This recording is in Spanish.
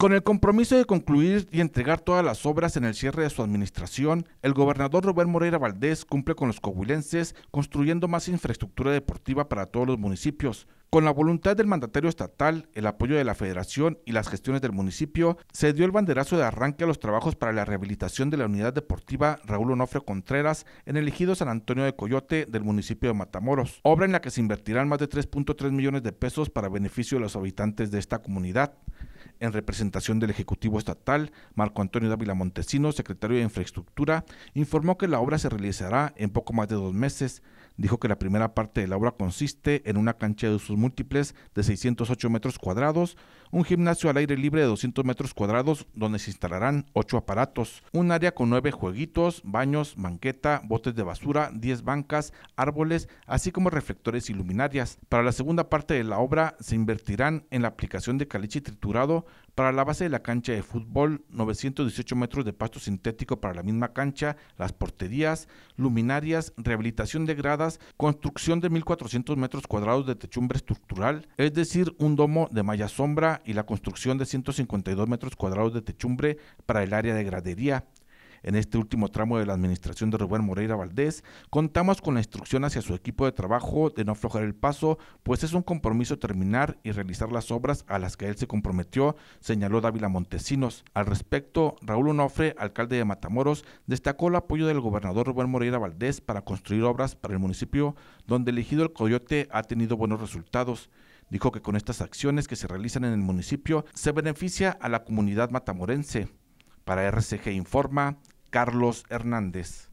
Con el compromiso de concluir y entregar todas las obras en el cierre de su administración, el gobernador Robert Moreira Valdés cumple con los coahuilenses construyendo más infraestructura deportiva para todos los municipios. Con la voluntad del mandatario estatal, el apoyo de la federación y las gestiones del municipio, se dio el banderazo de arranque a los trabajos para la rehabilitación de la unidad deportiva Raúl Onofre Contreras en el ejido San Antonio de Coyote del municipio de Matamoros, obra en la que se invertirán más de 3.3 millones de pesos para beneficio de los habitantes de esta comunidad en representación del Ejecutivo Estatal, Marco Antonio Dávila Montesino, secretario de Infraestructura, informó que la obra se realizará en poco más de dos meses. Dijo que la primera parte de la obra consiste en una cancha de usos múltiples de 608 metros cuadrados, un gimnasio al aire libre de 200 metros cuadrados donde se instalarán ocho aparatos, un área con nueve jueguitos, baños, banqueta, botes de basura, 10 bancas, árboles, así como reflectores y luminarias. Para la segunda parte de la obra se invertirán en la aplicación de caliche triturado para la base de la cancha de fútbol, 918 metros de pasto sintético para la misma cancha, las porterías, luminarias, rehabilitación de gradas, construcción de 1.400 metros cuadrados de techumbre estructural, es decir, un domo de malla sombra y la construcción de 152 metros cuadrados de techumbre para el área de gradería. En este último tramo de la administración de Rubén Moreira Valdés, contamos con la instrucción hacia su equipo de trabajo de no aflojar el paso, pues es un compromiso terminar y realizar las obras a las que él se comprometió, señaló Dávila Montesinos. Al respecto, Raúl Onofre, alcalde de Matamoros, destacó el apoyo del gobernador Rubén Moreira Valdés para construir obras para el municipio, donde elegido el Coyote ha tenido buenos resultados. Dijo que con estas acciones que se realizan en el municipio se beneficia a la comunidad matamorense. Para RCG Informa, Carlos Hernández.